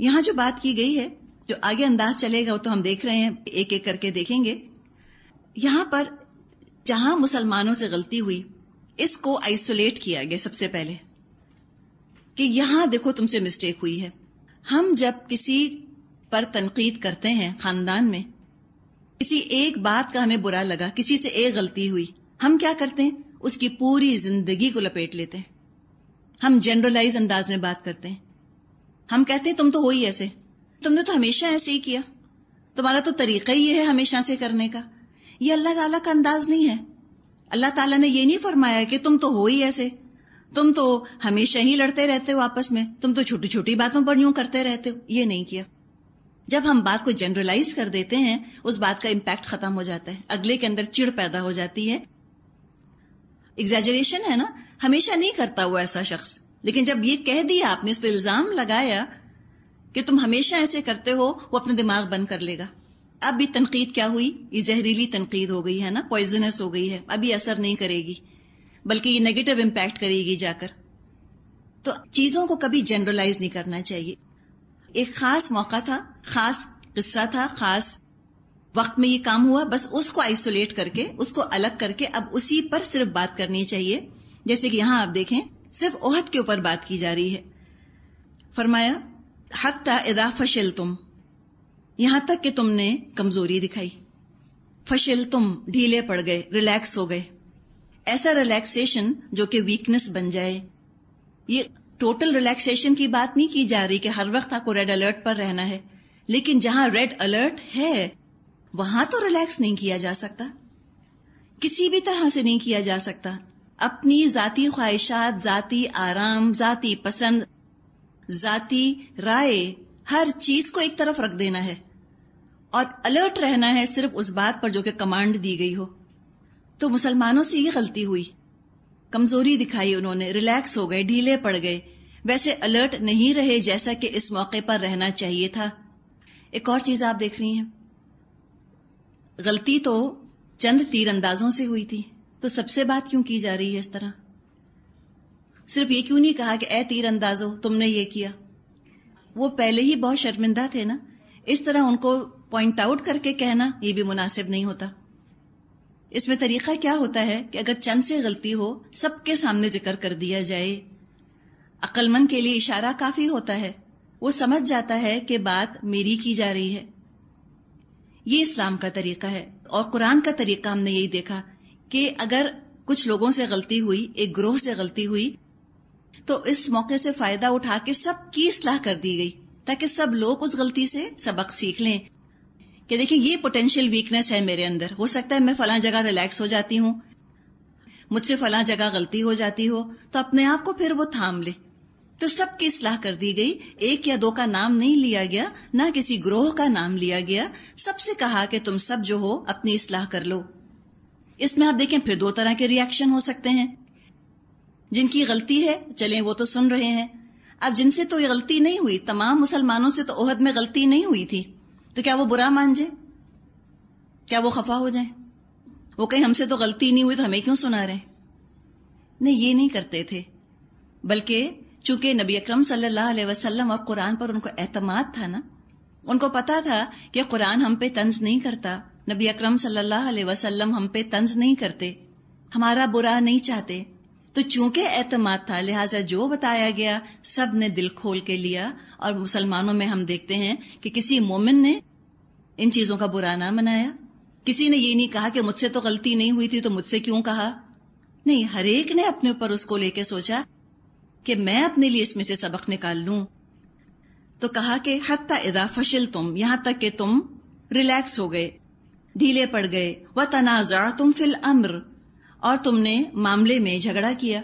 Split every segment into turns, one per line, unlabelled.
यहां जो बात की गई है जो आगे अंदाज चलेगा वो तो हम देख रहे हैं एक एक करके देखेंगे यहां पर जहां मुसलमानों से गलती हुई इसको आइसोलेट किया गया सबसे पहले कि यहां देखो तुमसे मिस्टेक हुई है हम जब किसी पर तनकीद करते हैं खानदान में किसी एक बात का हमें बुरा लगा किसी से एक गलती हुई हम क्या करते हैं उसकी पूरी जिंदगी को लपेट लेते हैं हम जनरलाइज अंदाज में बात करते हैं हम कहते हैं तुम तो हो ही ऐसे तुमने तो हमेशा ऐसे ही किया तुम्हारा तो तरीका ही है हमेशा से करने का ये अल्लाह ताला का अंदाज नहीं है अल्लाह ताला ने ये नहीं फरमाया कि तुम तो हो ही ऐसे तुम तो हमेशा ही लड़ते रहते हो आपस में तुम तो छोटी छोटी बातों पर यूं करते रहते हो ये नहीं किया जब हम बात को जनरलाइज कर देते हैं उस बात का इम्पैक्ट खत्म हो जाता है अगले के अंदर चिड़ पैदा हो जाती है एग्जेजरेशन है ना हमेशा नहीं करता वो ऐसा शख्स लेकिन जब ये कह दिया आपने उस पर इल्जाम लगाया कि तुम हमेशा ऐसे करते हो वो अपना दिमाग बंद कर लेगा अब भी तनकीद क्या हुई ये जहरीली तनकीद हो गई है ना पॉइजनस हो गई है अभी असर नहीं करेगी बल्कि ये नेगेटिव इम्पैक्ट करेगी जाकर तो चीजों को कभी जनरलाइज नहीं करना चाहिए एक खास मौका था खास किस्सा था खास वक्त में ये काम हुआ बस उसको आइसोलेट करके उसको अलग करके अब उसी पर सिर्फ बात करनी चाहिए जैसे कि यहां आप देखें सिर्फ ओहद के ऊपर बात की जा रही है फरमाया हत्ता इदा फशिल तुम यहां तक कि तुमने कमजोरी दिखाई फशिल तुम ढीले पड़ गए रिलैक्स हो गए ऐसा रिलैक्सेशन जो कि वीकनेस बन जाए ये टोटल रिलैक्सेशन की बात नहीं की जा रही कि हर वक्त आपको रेड अलर्ट पर रहना है लेकिन जहां रेड अलर्ट है वहां तो रिलैक्स नहीं किया जा सकता किसी भी तरह से नहीं किया जा सकता अपनी जाति ख्वाहिशात जाति आराम जाति पसंद जाति राय हर चीज़ को एक तरफ रख देना है और अलर्ट रहना है सिर्फ उस बात पर जो कि कमांड दी गई हो तो मुसलमानों से ये गलती हुई कमज़ोरी दिखाई उन्होंने रिलैक्स हो गए ढीले पड़ गए वैसे अलर्ट नहीं रहे जैसा कि इस मौके पर रहना चाहिए था एक और चीज़ आप देख रही हैं गलती तो चंद तीरंदाजों से हुई थी तो सबसे बात क्यों की जा रही है इस तरह सिर्फ ये क्यों नहीं कहा कि ए तीर अंदाजो तुमने ये किया वो पहले ही बहुत शर्मिंदा थे ना इस तरह उनको पॉइंट आउट करके कहना ये भी मुनासिब नहीं होता इसमें तरीका क्या होता है कि अगर चंद से गलती हो सबके सामने जिक्र कर दिया जाए अक्लमंद के लिए इशारा काफी होता है वो समझ जाता है कि बात मेरी की जा रही है ये इस्लाम का तरीका है और कुरान का तरीका हमने यही देखा कि अगर कुछ लोगों से गलती हुई एक ग्रोह से गलती हुई तो इस मौके से फायदा उठा के सबकी सलाह कर दी गई ताकि सब लोग उस गलती से सबक सीख लें कि देखिए ये पोटेंशियल वीकनेस है मेरे अंदर हो सकता है मैं फला जगह रिलैक्स हो जाती हूँ मुझसे फला जगह गलती हो जाती हो तो अपने आप को फिर वो थाम ले तो सबकी सलाह कर दी गई एक या दो का नाम नहीं लिया गया ना किसी ग्रोह का नाम लिया गया सबसे कहा कि तुम सब जो हो अपनी इसलाह कर लो इसमें आप देखें फिर दो तरह के रिएक्शन हो सकते हैं जिनकी गलती है चले वो तो सुन रहे हैं अब जिनसे तो ये गलती नहीं हुई तमाम मुसलमानों से तो ओहद में गलती नहीं हुई थी तो क्या वो बुरा मान जाए क्या वो खफा हो जाए वो कहीं हमसे तो गलती नहीं हुई तो हमें क्यों सुना रहे नहीं ये नहीं करते थे बल्कि चूंकि नबी अक्रम सल्लाम और कुरान पर उनको एतमाद था ना उनको पता था कि कुरान हम पे तंज नहीं करता नबी अकरम सल्लल्लाहु अलैहि वसल्लम हम पे तंज नहीं करते हमारा बुरा नहीं चाहते तो चूंकि एतमाद था लिहाजा जो बताया गया सब ने दिल खोल के लिया और मुसलमानों में हम देखते हैं कि किसी मोमिन ने इन चीजों का बुरा ना मनाया किसी ने ये नहीं कहा कि मुझसे तो गलती नहीं हुई थी तो मुझसे क्यों कहा नहीं हरेक ने अपने ऊपर उसको लेके सोचा कि मैं अपने लिए इसमें से सबक निकाल लू तो कहा कि हत्ता इदा फशिल तुम यहां तक कि तुम रिलैक्स हो गए ढीले पड़ गए व तनाजा तुम फिल अम्र और तुमने मामले में झगड़ा किया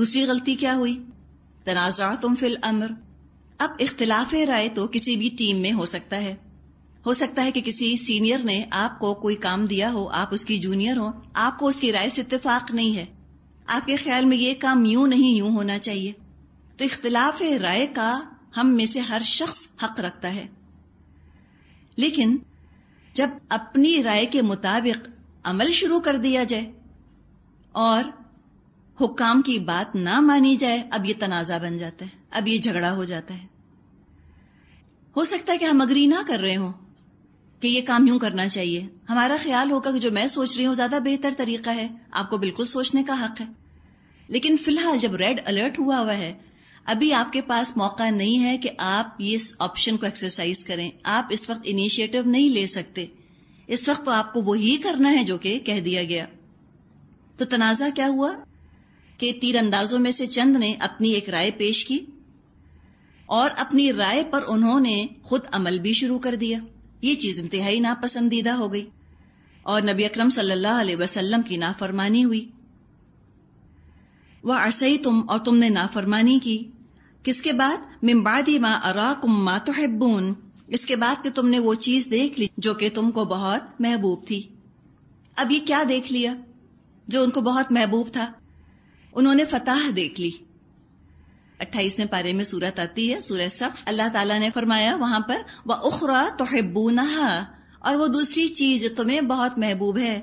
दूसरी गलती क्या हुई तनाजा तुम फिल अम्र अब इख्तलाफ राय तो किसी भी टीम में हो सकता है हो सकता है कि किसी सीनियर ने आपको कोई काम दिया हो आप उसकी जूनियर हो आपको उसकी राय से इतफाक नहीं है आपके ख्याल में ये काम यूं नहीं यूं होना चाहिए तो इख्तलाफ राय का हम में से हर शख्स हक रखता है लेकिन जब अपनी राय के मुताबिक अमल शुरू कर दिया जाए और हुक्काम की बात ना मानी जाए अब ये तनाज़ा बन जाता है अब ये झगड़ा हो जाता है हो सकता है कि हम अग्री ना कर रहे हो कि ये काम यूं करना चाहिए हमारा ख्याल होगा कि जो मैं सोच रही हूं ज्यादा बेहतर तरीका है आपको बिल्कुल सोचने का हक है लेकिन फिलहाल जब रेड अलर्ट हुआ हुआ है अभी आपके पास मौका नहीं है कि आप ये ऑप्शन को एक्सरसाइज करें आप इस वक्त इनिशिएटिव नहीं ले सकते इस वक्त तो आपको वही करना है जो कि कह दिया गया तो तनाजा क्या हुआ कि तीरंदाजों में से चंद ने अपनी एक राय पेश की और अपनी राय पर उन्होंने खुद अमल भी शुरू कर दिया ये चीज इंतहाई नापसंदीदा हो गई और नबी अक्रम सल्लल्लाहु की नाफरमानी हुई वह असई तुम और तुमने नाफरमानी की किसके बाद मिम्बादी मा अराकुम मा तोहब्बून इसके बाद कि तुमने वो चीज देख ली जो कि तुमको बहुत महबूब थी अब ये क्या देख लिया जो उनको बहुत महबूब था उन्होंने फताह देख ली अट्ठाईसवें पारे में सूरत आती है सूरह सफ अल्लाह ताला ने फरमाया वहां पर व उखरा तोहबूनहा और वो दूसरी चीज जो तुम्हें बहुत महबूब है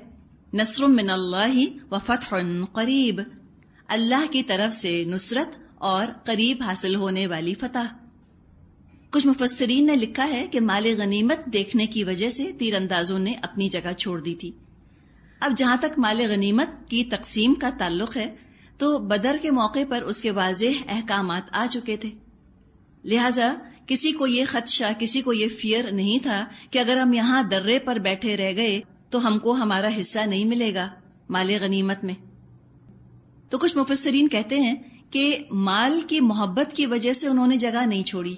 नसर मिन व फतह करीब अल्लाह की तरफ से नुसरत और करीब हासिल होने वाली फतह कुछ मुफसरीन ने लिखा है कि माले गनीमत देखने की वजह से तीरंदाजों ने अपनी जगह छोड़ दी थी अब जहां तक माल गनीमत की तकसीम का ताल्लुक है तो बदर के मौके पर उसके वाजह अहकाम आ चुके थे लिहाजा किसी को ये खदशा किसी को ये फियर नहीं था कि अगर हम यहां दर्रे पर बैठे रह गए तो हमको हमारा हिस्सा नहीं मिलेगा माले गनीमत में तो कुछ मुफसरीन कहते हैं कि माल की मोहब्बत की वजह से उन्होंने जगह नहीं छोड़ी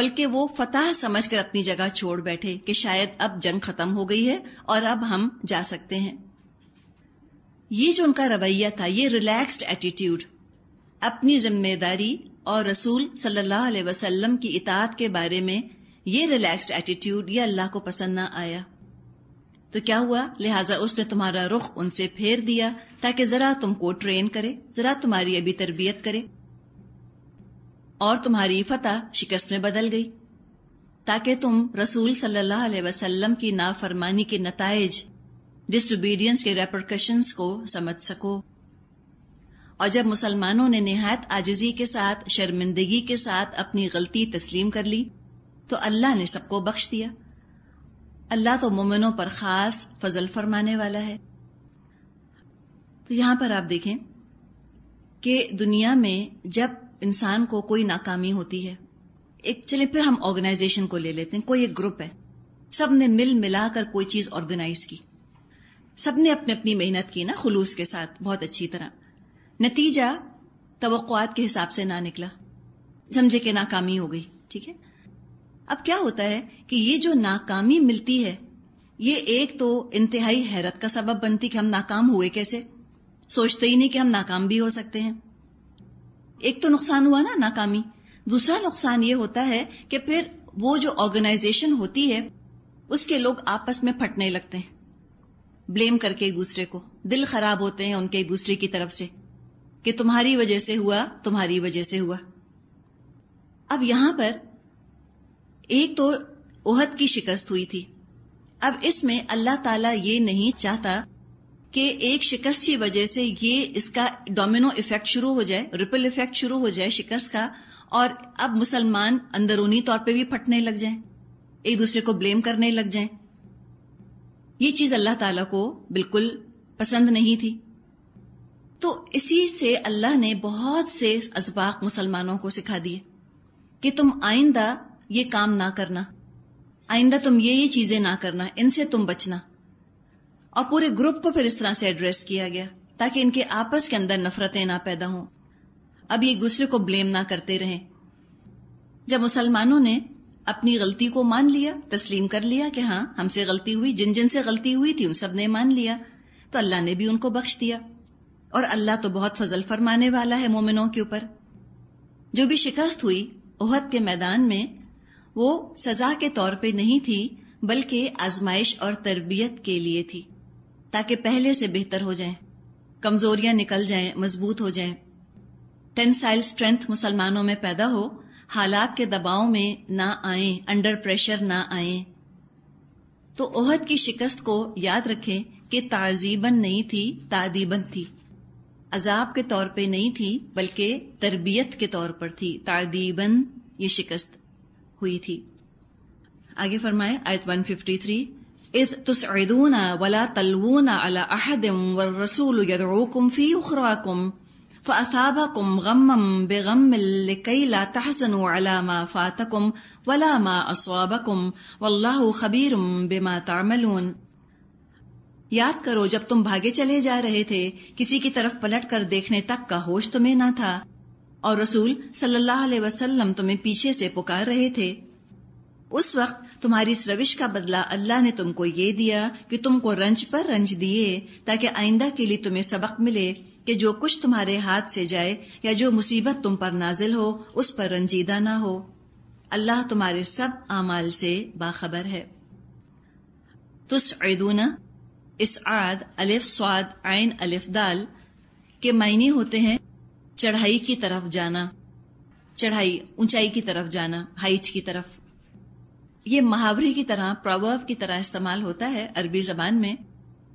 बल्कि वो फतह समझकर अपनी जगह छोड़ बैठे कि शायद अब जंग खत्म हो गई है और अब हम जा सकते हैं ये जो उनका रवैया था ये रिलैक्स्ड एटीट्यूड अपनी जिम्मेदारी और रसूल सल्लल्लाहु अलैहि वसल्लम की इतात के बारे में ये रिलैक्स्ड एटीट्यूड ये अल्लाह को पसंद ना आया तो क्या हुआ लिहाजा उसने तुम्हारा रुख उनसे फेर दिया ताकि ज़रा तुमको ट्रेन करे ज़रा तुम्हारी अभी तरबियत करे और तुम्हारी फतह शिकस्त में बदल गई ताकि तुम रसूल सल्लल्लाहु अलैहि वसल्लम की नाफरमानी के नतज डिसोबीडियंस के रेप्रकशंस को समझ सको और जब मुसलमानों ने निहायत आजिजी के साथ शर्मिंदगी के साथ अपनी गलती तस्लीम कर ली तो अल्लाह ने सबको बख्श दिया अल्लाह तो मोमिनों पर खास फजल फरमाने वाला है तो यहां पर आप देखें कि दुनिया में जब इंसान को कोई नाकामी होती है एक चले फिर हम ऑर्गेनाइजेशन को ले लेते हैं कोई एक ग्रुप है सब ने मिल मिला कर कोई चीज़ ऑर्गेनाइज की सब ने अपनी अपनी मेहनत की ना खलूस के साथ बहुत अच्छी तरह नतीजा तो के हिसाब से ना निकला समझे कि नाकामी हो गई ठीक है अब क्या होता है कि ये जो नाकामी मिलती है ये एक तो इंतहाई हैरत का सबब बनती कि हम नाकाम हुए कैसे सोचते ही नहीं कि हम नाकाम भी हो सकते हैं एक तो नुकसान हुआ ना नाकामी दूसरा नुकसान ये होता है कि फिर वो जो ऑर्गेनाइजेशन होती है उसके लोग आपस में फटने लगते हैं ब्लेम करके एक दूसरे को दिल खराब होते हैं उनके एक दूसरे की तरफ से कि तुम्हारी वजह से हुआ तुम्हारी वजह से हुआ अब यहां पर एक तो ओहद की शिकस्त हुई थी अब इसमें अल्लाह ताला ये नहीं चाहता कि एक शिकस्त की वजह से ये इसका डोमिनो इफेक्ट शुरू हो जाए रिपल इफेक्ट शुरू हो जाए शिकस्त का और अब मुसलमान अंदरूनी तौर पे भी फटने लग जाएं एक दूसरे को ब्लेम करने लग जाएं ये चीज अल्लाह ताला को बिल्कुल पसंद नहीं थी तो इसी से अल्लाह ने बहुत से असबाक मुसलमानों को सिखा दिए कि तुम आइंदा ये काम ना करना आइंदा तुम ये ये चीजें ना करना इनसे तुम बचना और पूरे ग्रुप को फिर इस तरह से एड्रेस किया गया ताकि इनके आपस के अंदर नफरतें ना पैदा हों अब ये दूसरे को ब्लेम ना करते रहें जब मुसलमानों ने अपनी गलती को मान लिया तस्लीम कर लिया कि हाँ हमसे गलती हुई जिन जिन से गलती हुई थी उन सब ने मान लिया तो अल्लाह ने भी उनको बख्श दिया और अल्लाह तो बहुत फजल फरमाने वाला है मोमिनों के ऊपर जो भी शिकस्त हुई ओहद के मैदान में वो सजा के तौर पे नहीं थी बल्कि आजमाइश और तरबियत के लिए थी ताकि पहले से बेहतर हो जाएं कमजोरियां निकल जाएं मजबूत हो जाएं टेंसाइल स्ट्रेंथ मुसलमानों में पैदा हो हालात के दबाव में ना आए अंडर प्रेशर ना आए तो ओहद की शिकस्त को याद रखें कि ताजीबन नहीं थी तादीबन थी अजाब के तौर पे नहीं थी बल्कि तरबियत के तौर पर थी तादीबन ये शिकस्त हुई थी आगे फरमाए आयत 153 إذ تسعدون ولا تلوون على أحد والرسول يدعوكم في أخراكم فأثابكم غما بغم لكي لا تحزنوا على ما فاتكم ولا ما أصابكم والله خبير بما تعملون याद करो जब तुम भागे चले जा रहे थे किसी की तरफ पलट कर देखने तक का होश तुम्हें न था और रसूल सल्लल्लाहु अलैहि वसल्लम तुम्हें पीछे से पुकार रहे थे उस वक्त तुम्हारी इस रविश का बदला अल्लाह ने तुमको ये दिया कि तुमको रंज पर रंज दिए ताकि आइंदा के लिए तुम्हें सबक मिले कि जो कुछ तुम्हारे हाथ से जाए या जो मुसीबत तुम पर नाजिल हो उस पर रंजीदा ना हो अल्लाह तुम्हारे सब आमाल से बाखबर है तुस ऐदूना इस आद अलिफ स्वाद आयन अलिफ दाल के मायने होते हैं चढ़ाई की तरफ जाना चढ़ाई ऊंचाई की तरफ जाना हाइट की तरफ ये मुहावरे की तरह प्रवर्व की तरह इस्तेमाल होता है अरबी जबान में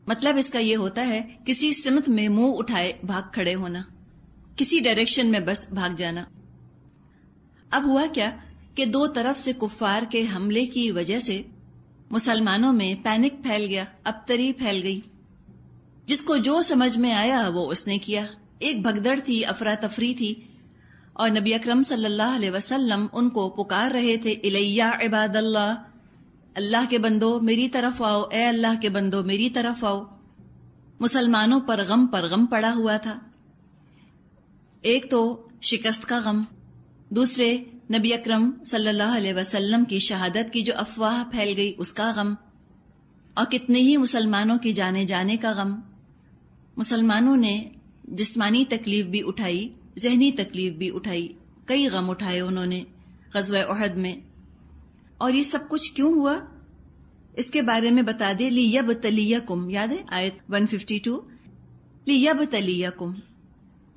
मतलब इसका ये होता है किसी सिमत में मुंह उठाए भाग खड़े होना किसी डायरेक्शन में बस भाग जाना अब हुआ क्या कि दो तरफ से कुफार के हमले की वजह से मुसलमानों में पैनिक फैल गया अबतरी फैल गई जिसको जो समझ में आया वो उसने किया एक भगदड़ थी अफरा तफरी थी और नबी अक्रम सल्लल्लाहु अलैहि उनको पुकार रहे थे इलैया इबादल्ला अल्लाह के बंदो मेरी तरफ आओ ए अल्लाह के बंदो मेरी तरफ आओ मुसलमानों पर गम पर गम पड़ा हुआ था एक तो शिकस्त का गम दूसरे नबी अकरम सल्लल्लाहु अलैहि वसल्लम की शहादत की जो अफवाह फैल गई उसका गम और कितने ही मुसलमानों की जाने जाने का गम मुसलमानों ने जिसमानी तकलीफ भी उठाई जहनी तकलीफ भी उठाई कई गम उठाए उन्होंने गजवा अहद में और ये सब कुछ क्यों हुआ इसके बारे में बता दे लिया बतलिया कुम याद है आयत 152 लिया बतलिया कुम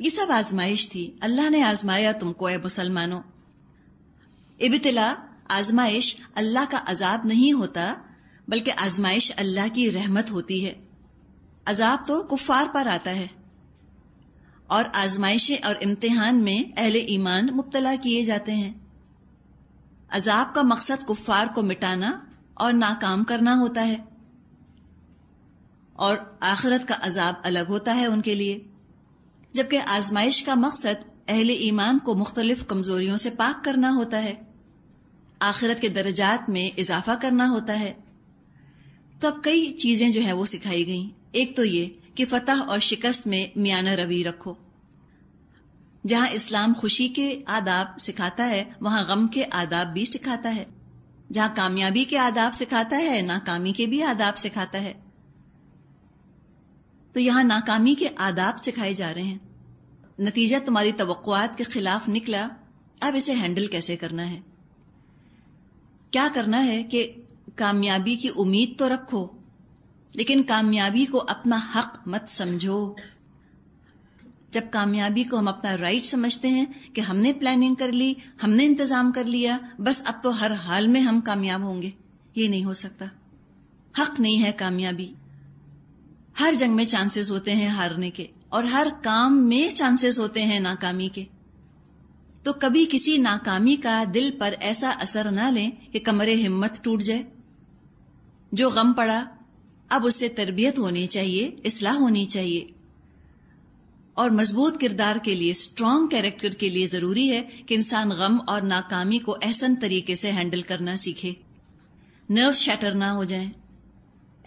ये सब आजमाइश थी अल्लाह ने आजमाया तुमको ए मुसलमानों इबतला आजमाइश अल्लाह का अजाब नहीं होता बल्कि आजमाइश अल्लाह की रहमत होती है अजाब तो कुफार पर आता है और आजमाइशें और इम्तिहान में अहले ईमान मुब्तला किए जाते हैं अजाब का मकसद कुफार को मिटाना और नाकाम करना होता है और आखिरत का अजाब अलग होता है उनके लिए जबकि आजमाइश का मकसद अहले ईमान को मुख्तलिफ कमजोरियों से पाक करना होता है आखिरत के दर्जात में इजाफा करना होता है तो अब कई चीज़ें जो है वो सिखाई गई एक तो ये कि फतह और शिकस्त में मियाना रवी रखो जहां इस्लाम खुशी के आदाब सिखाता है वहां गम के आदाब भी सिखाता है जहां कामयाबी के आदाब सिखाता है नाकामी के भी आदाब सिखाता है तो यहां नाकामी के आदाब सिखाए जा रहे हैं नतीजा तुम्हारी तो के खिलाफ निकला अब इसे हैंडल कैसे करना है क्या करना है कि कामयाबी की उम्मीद तो रखो लेकिन कामयाबी को अपना हक मत समझो जब कामयाबी को हम अपना राइट समझते हैं कि हमने प्लानिंग कर ली हमने इंतजाम कर लिया बस अब तो हर हाल में हम कामयाब होंगे ये नहीं हो सकता हक नहीं है कामयाबी हर जंग में चांसेस होते हैं हारने के और हर काम में चांसेस होते हैं नाकामी के तो कभी किसी नाकामी का दिल पर ऐसा असर ना लें कि कमरे हिम्मत टूट जाए जो गम पड़ा अब उससे तरबियत होनी चाहिए इसलाह होनी चाहिए और मजबूत किरदार के लिए स्ट्रांग कैरेक्टर के लिए ज़रूरी है कि इंसान गम और नाकामी को एहसन तरीके से हैंडल करना सीखे नर्व शैटर ना हो जाए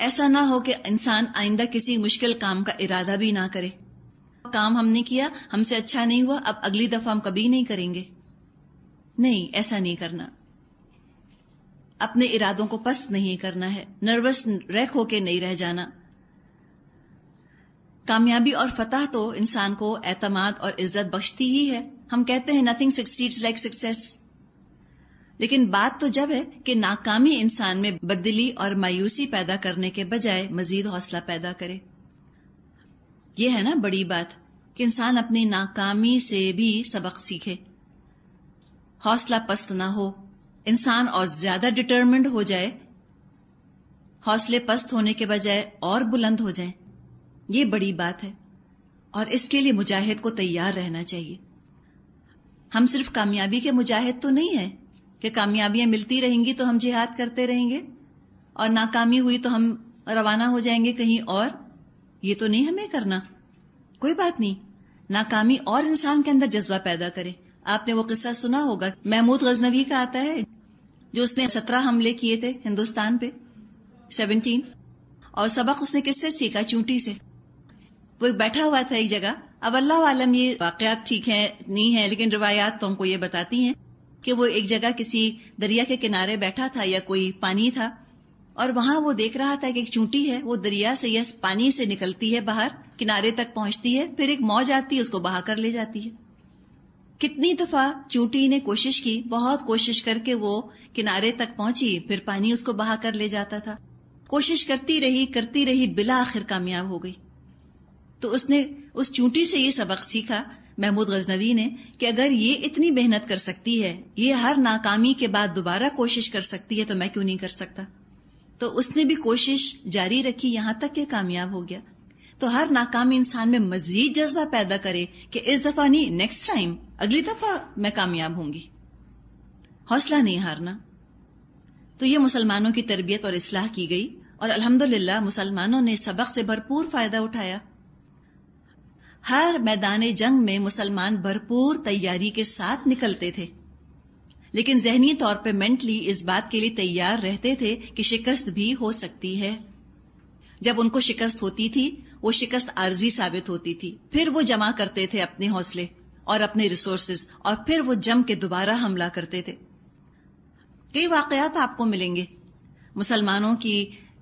ऐसा ना हो कि इंसान आइंदा किसी मुश्किल काम का इरादा भी ना करे काम हमने किया हमसे अच्छा नहीं हुआ अब अगली दफा हम कभी नहीं करेंगे नहीं ऐसा नहीं करना अपने इरादों को पस्त नहीं करना है नर्वस रैक होके नहीं रह जाना कामयाबी और फतह तो इंसान को एतमाद और इज्जत बख्शती ही है हम कहते हैं नथिंग सक्सीड्स लाइक सक्सेस लेकिन बात तो जब है कि नाकामी इंसान में बदली और मायूसी पैदा करने के बजाय मजीद हौसला पैदा करे यह है ना बड़ी बात कि इंसान अपनी नाकामी से भी सबक सीखे हौसला पस्त ना हो इंसान और ज्यादा डिटर्मेंड हो जाए हौसले पस्त होने के बजाय और बुलंद हो जाए ये बड़ी बात है और इसके लिए मुजाहिद को तैयार रहना चाहिए हम सिर्फ कामयाबी के मुजाहिद तो नहीं है कि कामयाबियां मिलती रहेंगी तो हम जिहाद करते रहेंगे और नाकामी हुई तो हम रवाना हो जाएंगे कहीं और ये तो नहीं हमें करना कोई बात नहीं नाकामी और इंसान के अंदर जज्बा पैदा करे आपने वो किस्सा सुना होगा महमूद गजनवी का आता है जो उसने सत्रह हमले किए थे हिंदुस्तान पे सेवनटीन और सबक उसने किससे सीखा चूंटी से वो बैठा हुआ था एक जगह अब अल्लाह आलम ये वाकयात ठीक है नहीं है लेकिन रिवायात तो हमको ये बताती हैं कि वो एक जगह किसी दरिया के किनारे बैठा था या कोई पानी था और वहां वो देख रहा था कि एक चूंटी है वो दरिया से या पानी से निकलती है बाहर किनारे तक पहुंचती है फिर एक मौज आती है उसको बहा कर ले जाती है कितनी दफा चूंटी ने कोशिश की बहुत कोशिश करके वो किनारे तक पहुंची फिर पानी उसको बहा कर ले जाता था कोशिश करती रही करती रही बिला आखिर कामयाब हो गई तो उसने उस चूंटी से ये सबक सीखा महमूद गजनवी ने कि अगर ये इतनी मेहनत कर सकती है ये हर नाकामी के बाद दोबारा कोशिश कर सकती है तो मैं क्यों नहीं कर सकता तो उसने भी कोशिश जारी रखी यहां तक कि कामयाब हो गया तो हर नाकामी इंसान में मजीद जज्बा पैदा करे कि इस दफा नहीं नेक्स्ट टाइम अगली दफा मैं कामयाब होंगी हौसला नहीं हारना तो ये मुसलमानों की तरबियत और इसलाह की गई और अल्हम्दुलिल्लाह मुसलमानों ने सबक से भरपूर फायदा उठाया हर मैदान जंग में मुसलमान भरपूर तैयारी के साथ निकलते थे लेकिन जहनी तौर पर मेंटली इस बात के लिए तैयार रहते थे कि शिकस्त भी हो सकती है जब उनको शिकस्त होती थी वो शिकस्त आर्जी साबित होती थी फिर वो जमा करते थे अपने हौसले और अपने रिसोर्सेज और फिर वो जम के दोबारा हमला करते थे कई वाक़ात आपको मिलेंगे मुसलमानों की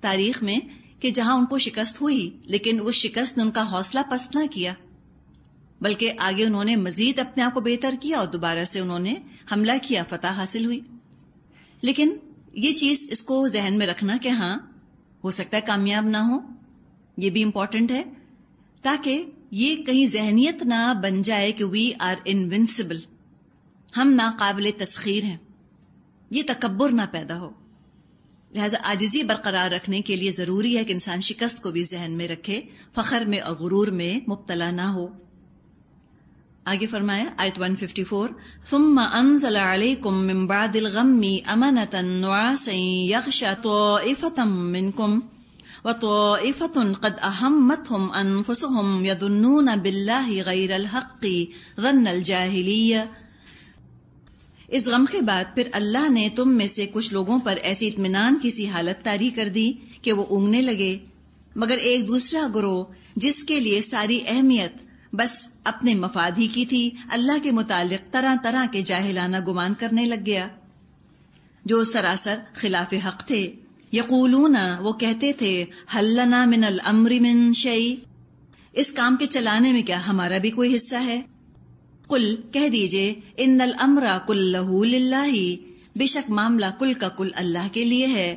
तारीख में कि जहां उनको शिकस्त हुई लेकिन उस शिकस्त ने उनका हौसला पस्त ना किया बल्कि आगे उन्होंने मजीद अपने आप को बेहतर किया और दोबारा से उन्होंने हमला किया फतह हासिल हुई लेकिन ये चीज़ इसको जहन में रखना कि हाँ हो सकता है कामयाब ना हो यह भी इम्पॉर्टेंट है ताकि ये कहीं जहनीत ना बन जाए कि वी आर इनविंसिबल हम नाकाबिल तस्खीर हैं ये तकबर ना पैदा हो लिहाजा आजिजी बरकरार रखने के लिए ज़रूरी है कि इंसान शिकस्त को भी जहन में रखे फ़खर में और गुरूर में मुबतला ना हो आगे फरमाया आयत 154 फिफ्टी फोर तुम अनजलाकुम्बादिलगमी अमनतनवासम وطائفة قد أهمتهم أنفسهم يظنون بالله غير الحق ظن الجاهلية इस गम के बाद फिर अल्लाह ने तुम में से कुछ लोगों पर ऐसी इतमान की सी हालत तारी कर दी कि वो उंगने लगे मगर एक दूसरा गुरो जिसके लिए सारी अहमियत बस अपने मफाद ही की थी अल्लाह के मुतालिक तरह तरह के जाहिलाना गुमान करने लग गया जो सरासर खिलाफ हक थे यकूलूना वो कहते थे हल्लना मिनल अमरी मिन शई इस काम के चलाने में क्या हमारा भी कोई हिस्सा है कुल कह दीजिए इन्नल अमरा कुल्लह बेशक मामला कुल का कुल अल्लाह के लिए है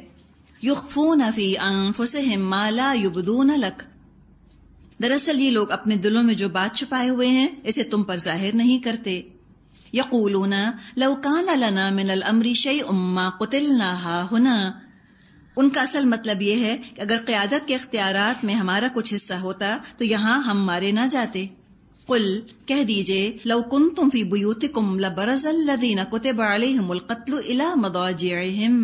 युखफून फी अनफुसहिम माला युबदून लक दरअसल ये लोग अपने दिलों में जो बात छुपाए हुए हैं इसे तुम पर जाहिर नहीं करते यकूलूना लवकान लना मिनल अमरी शई उम्मा कुतिलना हा हुना उनका असल मतलब यह है कि अगर क्यादत के अख्तियार में हमारा कुछ हिस्सा होता तो यहाँ हम मारे ना जाते कुल कह दीजिए लव कुन तुम फी बुयूत कुम लबरजल लदीना कुतब अलहमुल कत्ल इला मदाजिम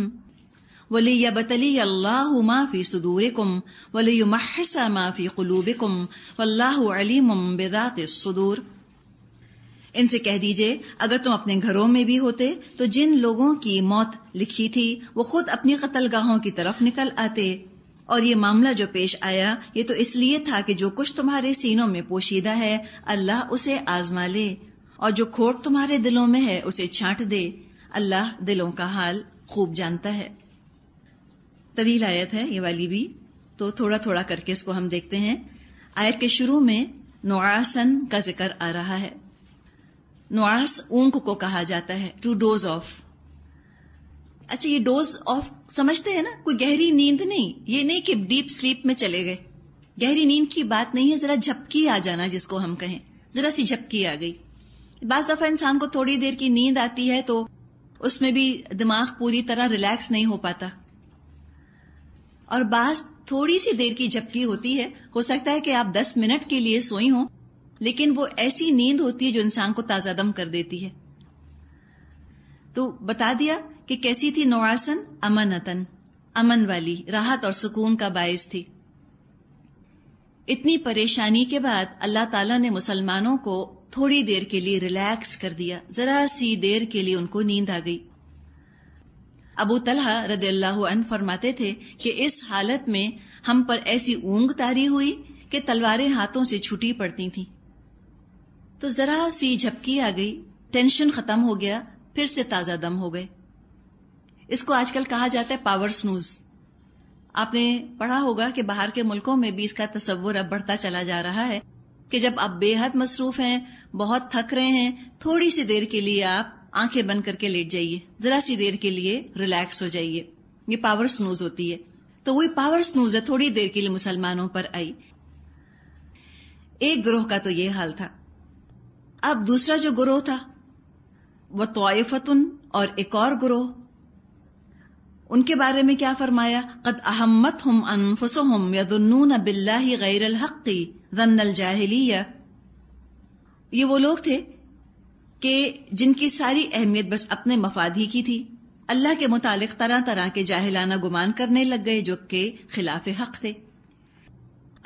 वलीबतली अल्लाह माफ़ी सदूरकुम वलीमहसा माफ़ी कलूबकुम वल्लाह अलीम बेदात सदूर इनसे कह दीजिए अगर तुम अपने घरों में भी होते तो जिन लोगों की मौत लिखी थी वो खुद अपनी कतलगाहों की तरफ निकल आते और ये मामला जो पेश आया ये तो इसलिए था कि जो कुछ तुम्हारे सीनों में पोशीदा है अल्लाह उसे आजमा ले और जो खोट तुम्हारे दिलों में है उसे छाट दे अल्लाह दिलों का हाल खूब जानता है तवील आयत है ये वाली भी तो थोड़ा थोड़ा करके इसको हम देखते हैं आयत के शुरू में नुआसन का जिक्र आ रहा है नुआस ऊंक को कहा जाता है टू डोज ऑफ अच्छा ये डोज ऑफ समझते हैं ना कोई गहरी नींद नहीं ये नहीं कि डीप स्लीप में चले गए गहरी नींद की बात नहीं है जरा झपकी आ जाना जिसको हम कहें जरा सी झपकी आ गई बाज दफा इंसान को थोड़ी देर की नींद आती है तो उसमें भी दिमाग पूरी तरह रिलैक्स नहीं हो पाता और बाज थोड़ी सी देर की झपकी होती है हो सकता है कि आप दस मिनट के लिए सोई हो लेकिन वो ऐसी नींद होती है जो इंसान को ताजादम कर देती है तो बता दिया कि कैसी थी नोरासन अमन अतन अमन वाली राहत और सुकून का बायस थी इतनी परेशानी के बाद अल्लाह ताला ने मुसलमानों को थोड़ी देर के लिए रिलैक्स कर दिया जरा सी देर के लिए उनको नींद आ गई अबू तलहा रद फरमाते थे कि इस हालत में हम पर ऐसी ऊंग तारी हुई कि तलवारें हाथों से छूटी पड़ती थी तो जरा सी झपकी आ गई टेंशन खत्म हो गया फिर से ताजा दम हो गए इसको आजकल कहा जाता है पावर स्नूज आपने पढ़ा होगा कि बाहर के मुल्कों में भी इसका तस्वुर अब बढ़ता चला जा रहा है कि जब आप बेहद मसरूफ हैं बहुत थक रहे हैं थोड़ी सी देर के लिए आप आंखें बंद करके लेट जाइए जरा सी देर के लिए रिलैक्स हो जाइए ये पावर स्नूज होती है तो वही पावर स्नूज है थोड़ी देर के लिए मुसलमानों पर आई एक ग्रोह का तो ये हाल था अब दूसरा जो ग्रोह था वह तोयफतुन और एक और ग्रोह उनके बारे में क्या फरमाया कद अहमत हम अनफसम यदुन्नून बिल्ला गैर हक़ी जन्नल जाहलिया ये वो लोग थे कि जिनकी सारी अहमियत बस अपने मफाद ही की थी अल्लाह के मुतालिक तरह तरह के जाहिलाना गुमान करने लग गए जो के खिलाफ हक थे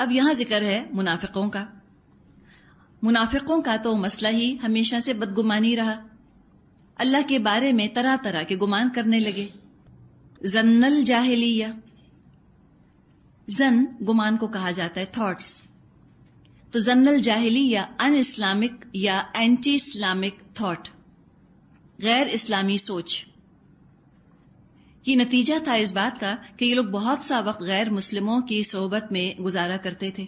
अब यहाँ जिक्र है मुनाफिकों का मुनाफिकों का तो मसला ही हमेशा से बदगुमानी रहा अल्लाह के बारे में तरह तरह के गुमान करने लगे जन्नल जाहिलिया जन गुमान को कहा जाता है थॉट्स तो जन्नल जाहिली या अन इस्लामिक या एंटी इस्लामिक थॉट गैर इस्लामी सोच ये नतीजा था इस बात का कि ये लोग बहुत सा वक्त गैर मुस्लिमों की सोहबत में गुजारा करते थे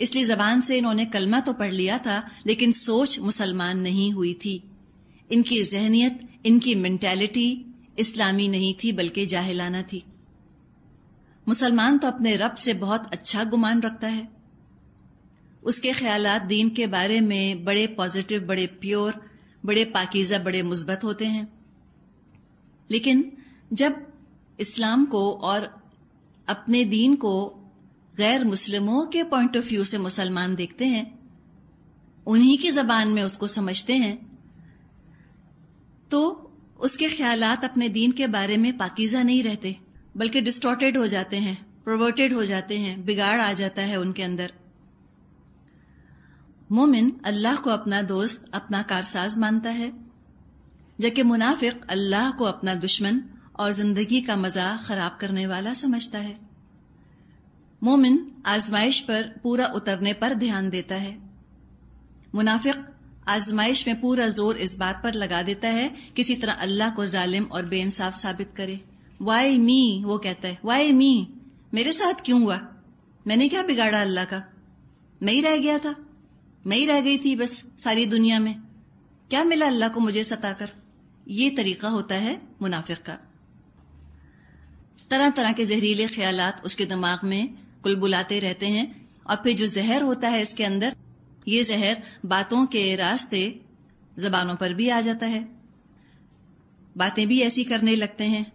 इसलिए जबान से इन्होंने कलमा तो पढ़ लिया था लेकिन सोच मुसलमान नहीं हुई थी इनकी जहनीत इनकी मेंटेलिटी इस्लामी नहीं थी बल्कि जाहिलाना थी मुसलमान तो अपने रब से बहुत अच्छा गुमान रखता है उसके ख्याल दीन के बारे में बड़े पॉजिटिव बड़े प्योर बड़े पाकिजा बड़े मुस्बत होते हैं लेकिन जब इस्लाम को और अपने दीन को गैर मुस्लिमों के पॉइंट ऑफ व्यू से मुसलमान देखते हैं उन्हीं की जबान में उसको समझते हैं तो उसके ख्याल अपने दीन के बारे में पाकिजा नहीं रहते बल्कि डिस्टोटेड हो जाते हैं प्रोवर्टेड हो जाते हैं बिगाड़ आ जाता है उनके अंदर मोमिन अल्लाह को अपना दोस्त अपना कारसाज मानता है जबकि मुनाफिक अल्लाह को अपना दुश्मन और जिंदगी का मजाक खराब करने वाला समझता है मोमिन आजमाइश पर पूरा उतरने पर ध्यान देता है मुनाफिक आजमाइश में पूरा जोर इस बात पर लगा देता है किसी तरह अल्लाह को जालिम और बेइंसाफ साबित करे वाई मी वो कहता है वाई मी मेरे साथ क्यों हुआ मैंने क्या बिगाड़ा अल्लाह का मैं ही रह गया था मैं ही रह गई थी बस सारी दुनिया में क्या मिला अल्लाह को मुझे सताकर ये तरीका होता है मुनाफिक का तरह तरह के जहरीले ख्याल उसके दिमाग में कुलबुलाते रहते हैं और फिर जो जहर होता है इसके अंदर ये जहर बातों के रास्ते जबानों पर भी आ जाता है बातें भी ऐसी करने लगते हैं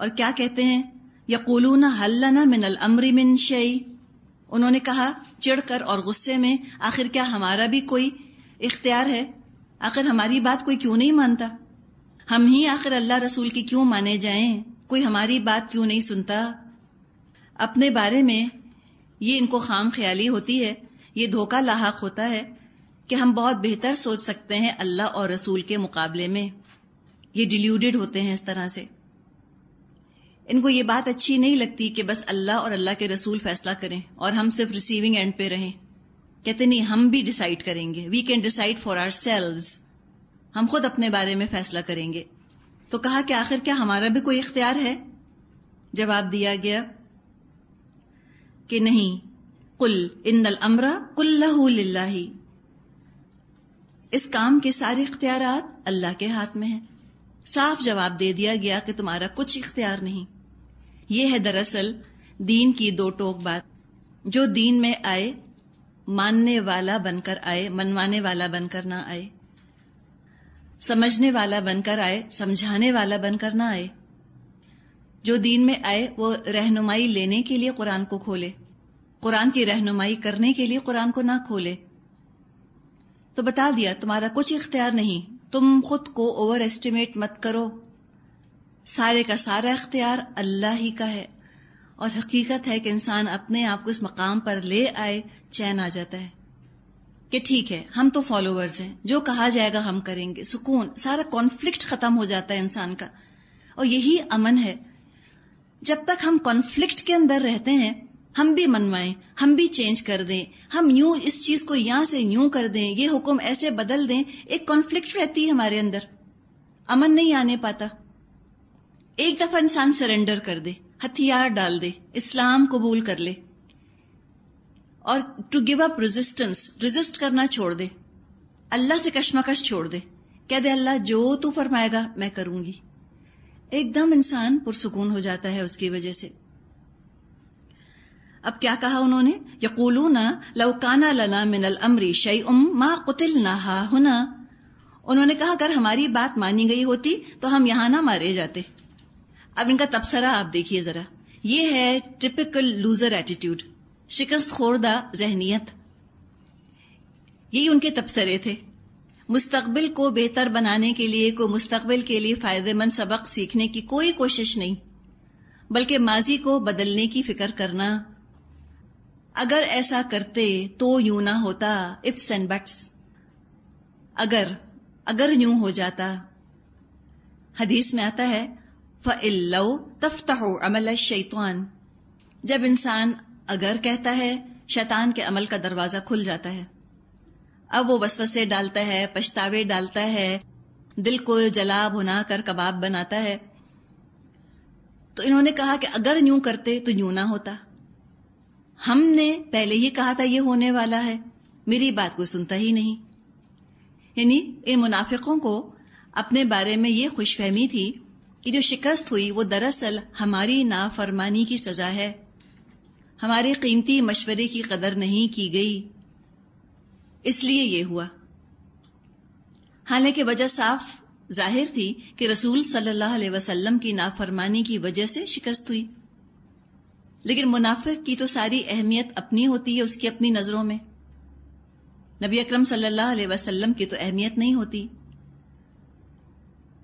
और क्या कहते हैं यकूलून हल्लना मिनल अमरी मिन शई उन्होंने कहा चिढ़कर और गुस्से में आखिर क्या हमारा भी कोई इख्तियार है आखिर हमारी बात कोई क्यों नहीं मानता हम ही आखिर अल्लाह रसूल की क्यों माने जाए कोई हमारी बात क्यों नहीं सुनता अपने बारे में ये इनको खाम ख्याली होती है ये धोखा लाक होता है कि हम बहुत बेहतर सोच सकते हैं अल्लाह और रसूल के मुकाबले में ये डिल्यूडेड होते हैं इस तरह से इनको ये बात अच्छी नहीं लगती कि बस अल्लाह और अल्लाह के रसूल फैसला करें और हम सिर्फ रिसीविंग एंड पे रहें कहते नहीं हम भी डिसाइड करेंगे we can decide for ourselves हम खुद अपने बारे में फैसला करेंगे तो कहा कि आखिर क्या हमारा भी कोई इख्तियार है जवाब दिया गया कि नहीं कुल इन अमरा कुल्लाही इस काम के सारे इख्तियार अल्लाह के हाथ में हैं साफ जवाब दे दिया गया कि तुम्हारा कुछ इख्तियार नहीं यह है दरअसल दीन की दो टोक बात जो दीन में आए मानने वाला बनकर आए मनवाने वाला बनकर ना आए समझने वाला बनकर आए समझाने वाला बनकर ना आए जो दीन में आए वो रहनुमाई लेने के लिए कुरान को खोले कुरान की रहनुमाई करने के लिए कुरान को ना खोले तो बता दिया तुम्हारा कुछ इख्तियार नहीं तुम खुद को ओवर एस्टिमेट मत करो सारे का सारा इख्तियार अल्लाह ही का है और हकीकत है कि इंसान अपने आप को इस मकाम पर ले आए चैन आ जाता है कि ठीक है हम तो फॉलोअर्स हैं जो कहा जाएगा हम करेंगे सुकून सारा कॉन्फ्लिक्ट खत्म हो जाता है इंसान का और यही अमन है जब तक हम कॉन्फ्लिक्ट के अंदर रहते हैं हम भी मनवाएं हम भी चेंज कर दें हम यूं इस चीज को यहां से यूं कर दें ये हुक्म ऐसे बदल दें एक कॉन्फ्लिक्ट रहती है हमारे अंदर अमन नहीं आने पाता एक दफा इंसान सरेंडर कर दे हथियार डाल दे इस्लाम कबूल कर ले और to give up resistance resist करना छोड़ दे अल्लाह से कशमकश छोड़ दे कह दे अल्लाह जो तू फरमाएगा मैं करूंगी एकदम इंसान पुरसकून हो जाता है उसकी वजह से अब क्या कहा उन्होंने यकूलून लवकाना लना मिनल अमरी शई उम माँ कुतिल नहा हुना उन्होंने कहा अगर हमारी बात मानी गई होती तो हम यहां ना मारे जाते अब इनका तबसरा आप देखिए ज़रा ये है टिपिकल लूज़र एटीट्यूड शिकस्त खोरदा जहनीत यही उनके तबसरे थे मुस्तबिल को बेहतर बनाने के लिए को मुस्तबिल के लिए फ़ायदेमंद सबक सीखने की कोई कोशिश नहीं बल्कि माजी को बदलने की फिक्र करना अगर ऐसा करते तो यूं ना होता इफ्स एंड बट्स अगर अगर यूं हो जाता हदीस में आता है फ़िल्लो तफ्तहो अमल शैतान जब इंसान अगर कहता है शैतान के अमल का दरवाज़ा खुल जाता है अब वो वसवसे डालता है पछतावे डालता है दिल को जला भुना कर कबाब बनाता है तो इन्होंने कहा कि अगर यूं करते तो यूं ना होता हमने पहले ही कहा था ये होने वाला है मेरी बात कोई सुनता ही नहीं यानी इन मुनाफिकों को अपने बारे में ये खुशफहमी थी कि जो शिकस्त हुई वो दरअसल हमारी नाफरमानी की सज़ा है हमारे कीमती मशवरे की कदर नहीं की गई इसलिए ये हुआ हालांकि वजह साफ जाहिर थी कि रसूल सल्लल्लाहु अलैहि वसल्लम की नाफरमानी की वजह से शिकस्त हुई लेकिन मुनाफिक की तो सारी अहमियत अपनी होती है उसकी अपनी नज़रों में नबी अक्रम सल्लल्लाहु अलैहि की तो अहमियत नहीं होती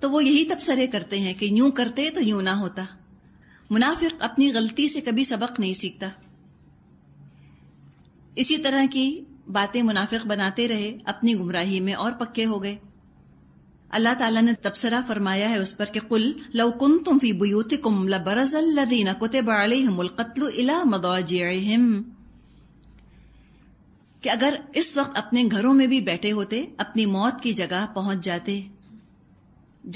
तो वो यही तबसरे करते हैं कि यूं करते तो यूं ना होता मुनाफिक अपनी गलती से कभी सबक नहीं सीखता इसी तरह की बातें मुनाफिक बनाते रहे अपनी गुमराही में और पक्के हो गए अल्लाह ताला ने तबसरा फरमाया है उस पर कि कुल लव कुन तुम फी बुयूत कुम लबरज अल्लदीन कुतब कि अगर इस वक्त अपने घरों में भी बैठे होते अपनी मौत की जगह पहुंच जाते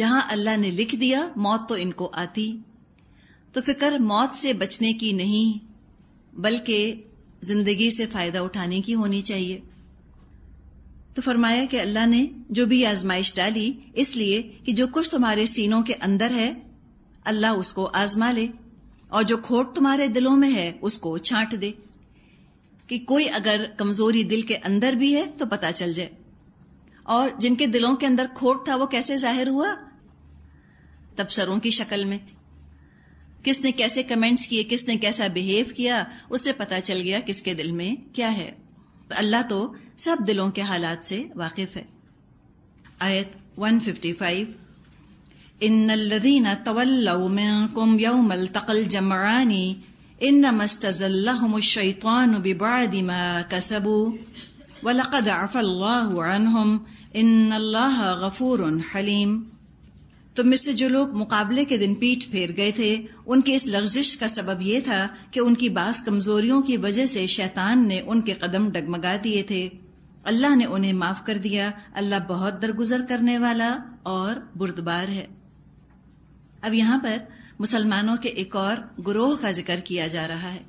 जहां अल्लाह ने लिख दिया मौत तो इनको आती तो फिक्र मौत से बचने की नहीं बल्कि जिंदगी से फायदा उठाने की होनी चाहिए तो फरमाया कि अल्लाह ने जो भी आजमाइश डाली इसलिए कि जो कुछ तुम्हारे सीनों के अंदर है अल्लाह उसको आजमा ले और जो खोट तुम्हारे दिलों में है उसको छांट दे कि कोई अगर कमजोरी दिल के अंदर भी है तो पता चल जाए और जिनके दिलों के अंदर खोट था वो कैसे जाहिर हुआ तबसरों की शक्ल में किसने कैसे कमेंट्स किए किसने कैसा बिहेव किया उससे पता चल गया किसके दिल में क्या है अल्लाह तो सब दिलों के हालात से वाकिफ है आयत 155 इन लदीन तवल्लुम यौम तकल जमरानी इन मस्तज़ल्लाहुमुश्शैतानु बिबादि मा कसबू वलकद अफ़ल्लाहु अन्हुम इन अल्लाह गफूरुन हलीम तो मुझसे जो लोग मुकाबले के दिन पीठ फेर गए थे उनके इस लफ्जिश का सबब यह था कि उनकी बास कमजोरियों की वजह से शैतान ने उनके कदम डगमगा दिए थे अल्लाह ने उन्हें माफ कर दिया अल्लाह बहुत दरगुजर करने वाला और बुरदबार है अब यहाँ पर मुसलमानों के एक और ग्रोह का जिक्र किया जा रहा है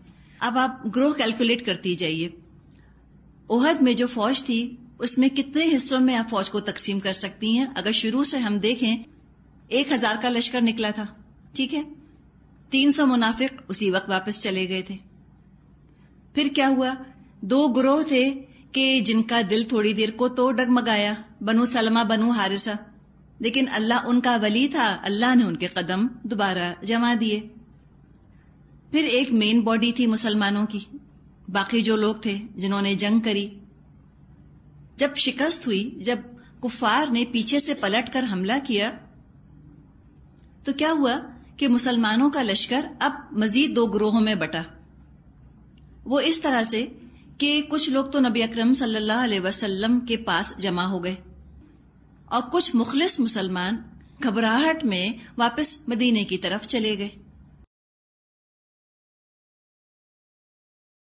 अब आप ग्रोह कैलकुलेट करती जाइए ओहद में जो फौज थी उसमें कितने हिस्सों में आप फौज को तकसीम कर सकती हैं अगर शुरू से हम देखें एक हजार का लश्कर निकला था ठीक है तीन सौ मुनाफिक उसी वक्त वापस चले गए थे फिर क्या हुआ दो गुरोह थे कि जिनका दिल थोड़ी देर को तो डगमगाया बनू सलमा बनू हारिसा लेकिन अल्लाह उनका वली था अल्लाह ने उनके कदम दोबारा जमा दिए फिर एक मेन बॉडी थी मुसलमानों की बाकी जो लोग थे जिन्होंने जंग करी जब शिकस्त हुई जब कुफार ने पीछे से पलटकर हमला किया तो क्या हुआ कि मुसलमानों का लश्कर अब मजीद दो ग्रोहों में बटा वो इस तरह से कि कुछ लोग तो नबी अक्रम सल्लल्लाहु के पास जमा हो गए और कुछ मुखलिस मुसलमान घबराहट में वापस मदीने की तरफ चले गए